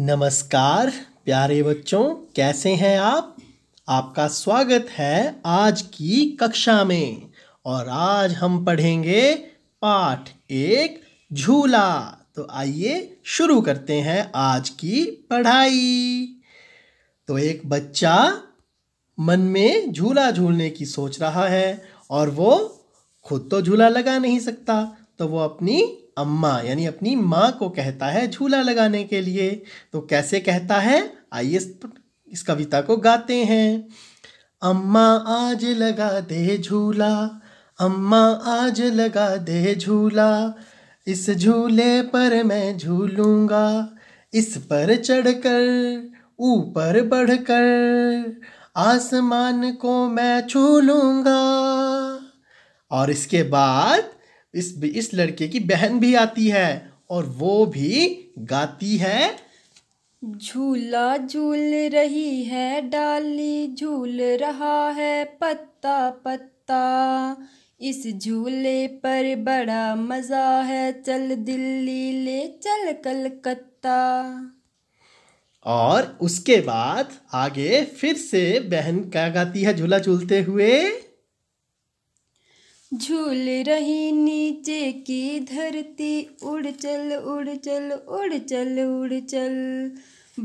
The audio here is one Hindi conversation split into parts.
नमस्कार प्यारे बच्चों कैसे हैं आप आपका स्वागत है आज की कक्षा में और आज हम पढ़ेंगे पाठ एक झूला तो आइए शुरू करते हैं आज की पढ़ाई तो एक बच्चा मन में झूला झूलने की सोच रहा है और वो खुद तो झूला लगा नहीं सकता तो वो अपनी अम्मा यानी अपनी माँ को कहता है झूला लगाने के लिए तो कैसे कहता है आइए इस कविता को गाते हैं अम्मा आज लगा दे झूला अम्मा आज लगा दे झूला इस झूले पर मैं झूलूँगा इस पर चढ़कर ऊपर बढ़कर आसमान को मैं छू और इसके बाद इस इस लड़के की बहन भी आती है और वो भी गाती है झूला झूल रही है डाली झूल रहा है पत्ता पत्ता इस झूले पर बड़ा मज़ा है चल दिल्ली ले चल कलकत्ता और उसके बाद आगे फिर से बहन क्या गाती है झूला झूलते हुए झूल रही नीचे की धरती उड़ चल उड़ चल उड़ चल उड़ चल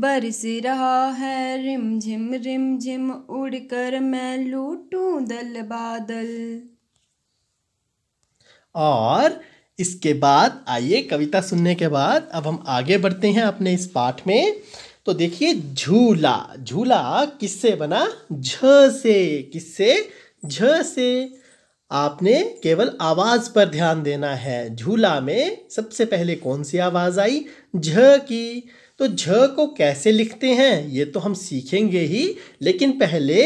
बरस रहा है रिम झिम रिम झिम उड़ कर मैं लूटू दल बादल और इसके बाद आइए कविता सुनने के बाद अब हम आगे बढ़ते हैं अपने इस पाठ में तो देखिए झूला झूला किससे बना झ से किससे झ से आपने केवल आवाज़ पर ध्यान देना है झूला में सबसे पहले कौन सी आवाज़ आई झ की तो झ को कैसे लिखते हैं ये तो हम सीखेंगे ही लेकिन पहले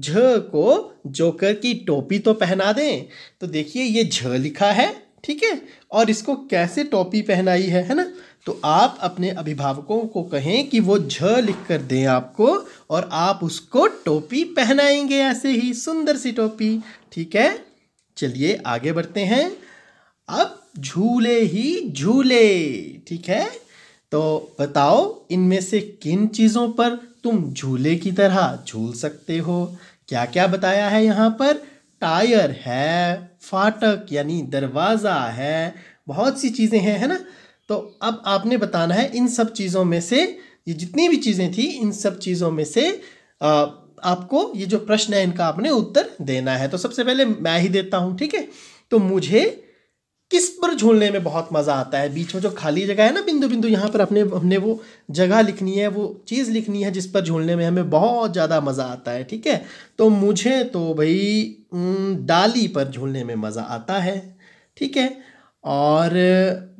झ को जोकर की टोपी तो पहना दें तो देखिए ये झ लिखा है ठीक है और इसको कैसे टोपी पहनाई है है ना तो आप अपने अभिभावकों को कहें कि वो झ लिख कर दें आपको और आप उसको टोपी पहनाएंगे ऐसे ही सुंदर सी टोपी ठीक है चलिए आगे बढ़ते हैं अब झूले ही झूले ठीक है तो बताओ इनमें से किन चीज़ों पर तुम झूले की तरह झूल सकते हो क्या क्या बताया है यहाँ पर टायर है फाटक यानी दरवाज़ा है बहुत सी चीज़ें हैं है ना तो अब आपने बताना है इन सब चीज़ों में से ये जितनी भी चीज़ें थी इन सब चीज़ों में से आ, आपको ये जो प्रश्न है इनका आपने उत्तर देना है तो सबसे पहले मैं ही देता हूँ ठीक है तो मुझे किस पर झूलने में बहुत मज़ा आता है बीच में जो खाली जगह है ना बिंदु बिंदु यहाँ पर अपने हमने वो जगह लिखनी है वो चीज़ लिखनी है जिस पर झूलने में हमें बहुत ज़्यादा मज़ा आता है ठीक है तो मुझे तो भाई डाली पर झूलने में मज़ा आता है ठीक है और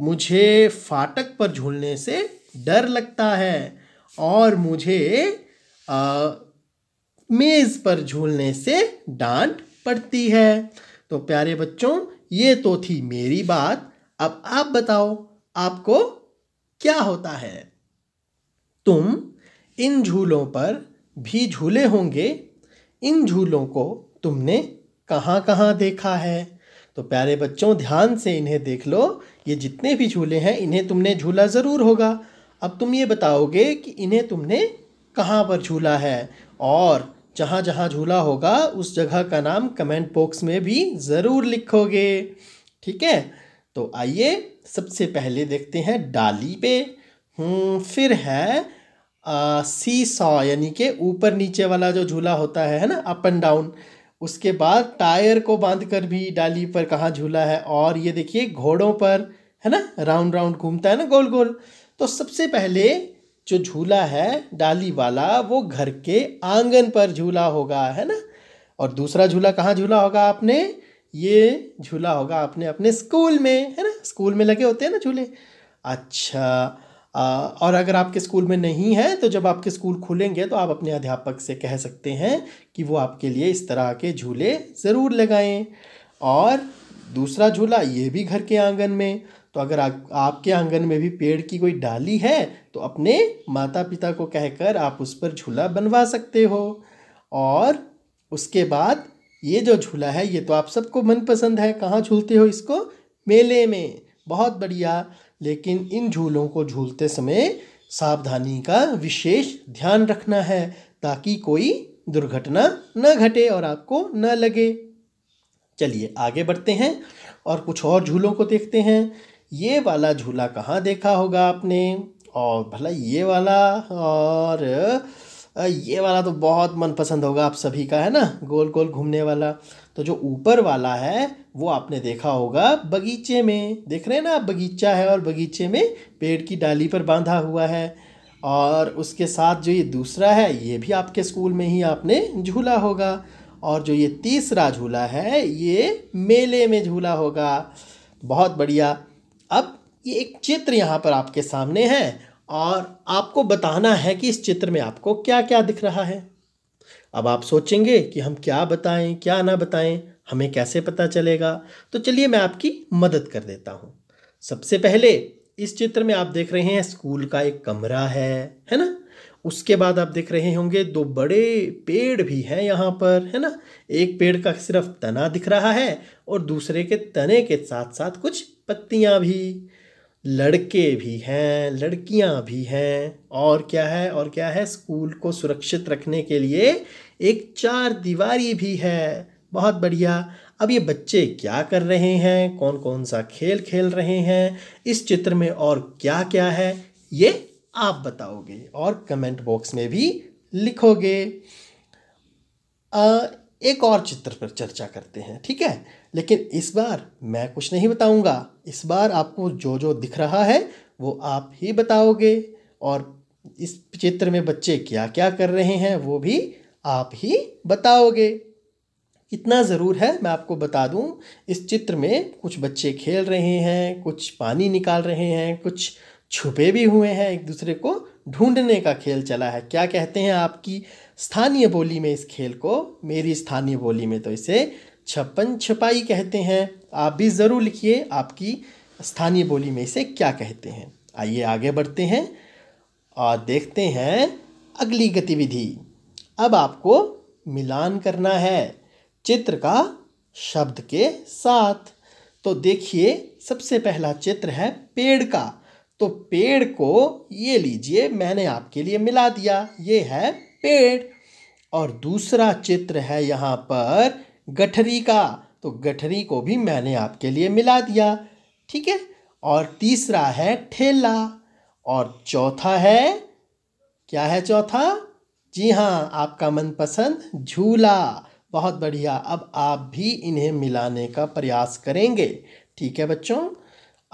मुझे फाटक पर झूलने से डर लगता है और मुझे आ, मेज पर झूलने से डांट पड़ती है तो प्यारे बच्चों ये तो थी मेरी बात अब आप बताओ आपको क्या होता है तुम इन झूलों पर भी झूले होंगे इन झूलों को तुमने कहाँ कहाँ देखा है तो प्यारे बच्चों ध्यान से इन्हें देख लो ये जितने भी झूले हैं इन्हें तुमने झूला ज़रूर होगा अब तुम ये बताओगे कि इन्हें तुमने कहाँ पर झूला है और जहाँ जहाँ झूला होगा उस जगह का नाम कमेंट बॉक्स में भी ज़रूर लिखोगे ठीक है तो आइए सबसे पहले देखते हैं डाली पे हम्म, फिर है आ, सी सॉ यानी कि ऊपर नीचे वाला जो झूला होता है है ना अप एंड डाउन उसके बाद टायर को बांध कर भी डाली पर कहाँ झूला है और ये देखिए घोड़ों पर है ना राउंड राउंड घूमता है ना गोल गोल तो सबसे पहले जो झूला है डाली वाला वो घर के आंगन पर झूला होगा है ना और दूसरा झूला कहाँ झूला होगा आपने ये झूला होगा आपने अपने स्कूल में है ना स्कूल में लगे होते हैं ना झूले अच्छा आ, और अगर आपके स्कूल में नहीं है तो जब आपके स्कूल खुलेंगे तो आप अपने अध्यापक से कह सकते हैं कि वो आपके लिए इस तरह के झूले ज़रूर लगाएं और दूसरा झूला ये भी घर के आंगन में तो अगर आ, आपके आंगन में भी पेड़ की कोई डाली है तो अपने माता पिता को कहकर आप उस पर झूला बनवा सकते हो और उसके बाद ये जो झूला है ये तो आप सबको मनपसंद है कहाँ झूलते हो इसको मेले में बहुत बढ़िया लेकिन इन झूलों को झूलते समय सावधानी का विशेष ध्यान रखना है ताकि कोई दुर्घटना न घटे और आपको न लगे चलिए आगे बढ़ते हैं और कुछ और झूलों को देखते हैं ये वाला झूला कहाँ देखा होगा आपने और भला ये वाला और ये वाला तो बहुत मनपसंद होगा आप सभी का है ना गोल गोल घूमने वाला तो जो ऊपर वाला है वो आपने देखा होगा बगीचे में देख रहे हैं ना आप बगीचा है और बगीचे में पेड़ की डाली पर बांधा हुआ है और उसके साथ जो ये दूसरा है ये भी आपके स्कूल में ही आपने झूला होगा और जो ये तीसरा झूला है ये मेले में झूला होगा बहुत बढ़िया अब ये एक चित्र यहाँ पर आपके सामने है और आपको बताना है कि इस चित्र में आपको क्या क्या दिख रहा है अब आप सोचेंगे कि हम क्या बताएं क्या ना बताएं हमें कैसे पता चलेगा तो चलिए मैं आपकी मदद कर देता हूँ सबसे पहले इस चित्र में आप देख रहे हैं स्कूल का एक कमरा है है ना उसके बाद आप देख रहे होंगे दो बड़े पेड़ भी हैं यहाँ पर है ना एक पेड़ का सिर्फ तना दिख रहा है और दूसरे के तने के साथ साथ कुछ पत्तियाँ भी लड़के भी हैं लड़कियाँ भी हैं और क्या है और क्या है स्कूल को सुरक्षित रखने के लिए एक चार दीवारी भी है बहुत बढ़िया अब ये बच्चे क्या कर रहे हैं कौन कौन सा खेल खेल रहे हैं इस चित्र में और क्या क्या है ये आप बताओगे और कमेंट बॉक्स में भी लिखोगे आ, एक और चित्र पर चर्चा करते हैं ठीक है लेकिन इस बार मैं कुछ नहीं बताऊंगा इस बार आपको जो जो दिख रहा है वो आप ही बताओगे और इस चित्र में बच्चे क्या क्या कर रहे हैं वो भी आप ही बताओगे इतना ज़रूर है मैं आपको बता दूं इस चित्र में कुछ बच्चे खेल रहे हैं कुछ पानी निकाल रहे हैं कुछ छुपे भी हुए हैं एक दूसरे को ढूंढने का खेल चला है क्या कहते हैं आपकी स्थानीय बोली में इस खेल को मेरी स्थानीय बोली में तो इसे छप्पन छपाई कहते हैं आप भी ज़रूर लिखिए आपकी स्थानीय बोली में इसे क्या कहते हैं आइए आगे बढ़ते हैं और देखते हैं अगली गतिविधि अब आपको मिलान करना है चित्र का शब्द के साथ तो देखिए सबसे पहला चित्र है पेड़ का तो पेड़ को ये लीजिए मैंने आपके लिए मिला दिया ये है पेड़ और दूसरा चित्र है यहाँ पर गठरी का तो गठरी को भी मैंने आपके लिए मिला दिया ठीक है और तीसरा है ठेला और चौथा है क्या है चौथा जी हाँ आपका मनपसंद झूला बहुत बढ़िया अब आप भी इन्हें मिलाने का प्रयास करेंगे ठीक है बच्चों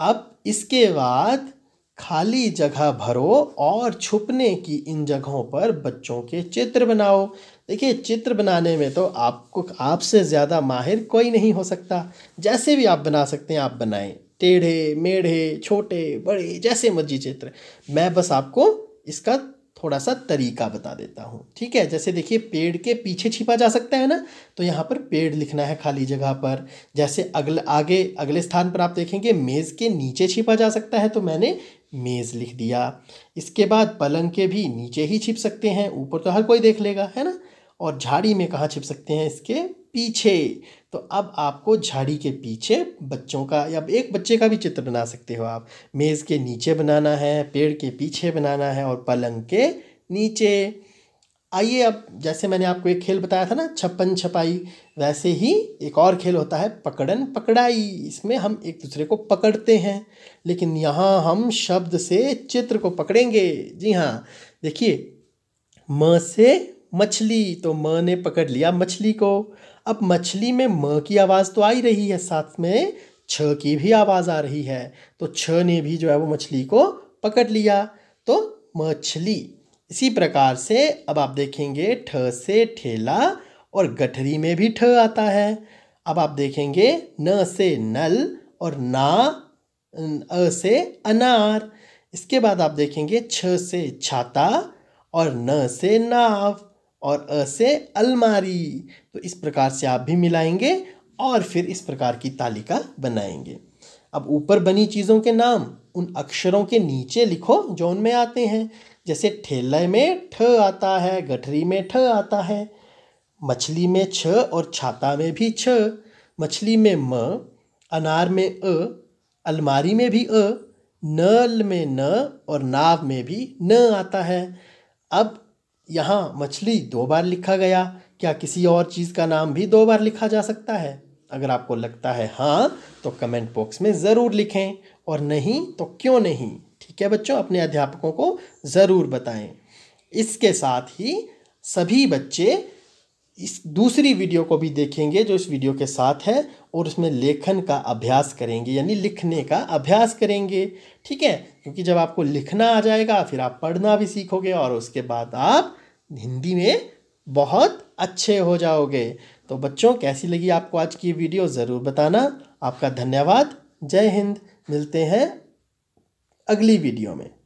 अब इसके बाद खाली जगह भरो और छुपने की इन जगहों पर बच्चों के चित्र बनाओ देखिए चित्र बनाने में तो आपको आपसे ज़्यादा माहिर कोई नहीं हो सकता जैसे भी आप बना सकते हैं आप बनाएं टेढ़े मेढ़े छोटे बड़े जैसे मर्जी चित्र मैं बस आपको इसका थोड़ा सा तरीका बता देता हूँ ठीक है जैसे देखिए पेड़ के पीछे छिपा जा सकता है ना तो यहाँ पर पेड़ लिखना है खाली जगह पर जैसे अगले आगे अगले स्थान पर आप देखेंगे मेज़ के नीचे छिपा जा सकता है तो मैंने मेज़ लिख दिया इसके बाद पलंग के भी नीचे ही छिप सकते हैं ऊपर तो हर कोई देख लेगा है ना और झाड़ी में कहाँ छिप सकते हैं इसके पीछे तो अब आपको झाड़ी के पीछे बच्चों का या एक बच्चे का भी चित्र बना सकते हो आप मेज़ के नीचे बनाना है पेड़ के पीछे बनाना है और पलंग के नीचे आइए अब जैसे मैंने आपको एक खेल बताया था ना छप्पन छपाई वैसे ही एक और खेल होता है पकड़न पकड़ाई इसमें हम एक दूसरे को पकड़ते हैं लेकिन यहाँ हम शब्द से चित्र को पकड़ेंगे जी हाँ देखिए म से मछली तो म ने पकड़ लिया मछली को अब मछली में म की आवाज़ तो आ ही रही है साथ में छ की भी आवाज़ आ रही है तो छ ने भी जो है वो मछली को पकड़ लिया तो मछली इसी प्रकार से अब आप देखेंगे ठ से ठेला और गठरी में भी ठ आता है अब आप देखेंगे न से नल और ना अ से अनार इसके बाद आप देखेंगे छ से छाता और न से नाव और अ से अलमारी तो इस प्रकार से आप भी मिलाएंगे और फिर इस प्रकार की तालिका बनाएंगे अब ऊपर बनी चीज़ों के नाम उन अक्षरों के नीचे लिखो जो उनमें आते हैं जैसे ठेले में ठ आता है गठरी में ठ आता है मछली में छ और छाता में भी छ मछली में म अनार में अ अलमारी में भी अ नल में न और नाव में भी न आता है अब यहाँ मछली दो बार लिखा गया क्या किसी और चीज़ का नाम भी दो बार लिखा जा सकता है अगर आपको लगता है हाँ तो कमेंट बॉक्स में ज़रूर लिखें और नहीं तो क्यों नहीं ठीक है बच्चों अपने अध्यापकों को ज़रूर बताएं इसके साथ ही सभी बच्चे इस दूसरी वीडियो को भी देखेंगे जो इस वीडियो के साथ है और उसमें लेखन का अभ्यास करेंगे यानी लिखने का अभ्यास करेंगे ठीक है क्योंकि जब आपको लिखना आ जाएगा फिर आप पढ़ना भी सीखोगे और उसके बाद आप हिंदी में बहुत अच्छे हो जाओगे तो बच्चों कैसी लगी आपको आज की वीडियो ज़रूर बताना आपका धन्यवाद जय हिंद मिलते हैं अगली वीडियो में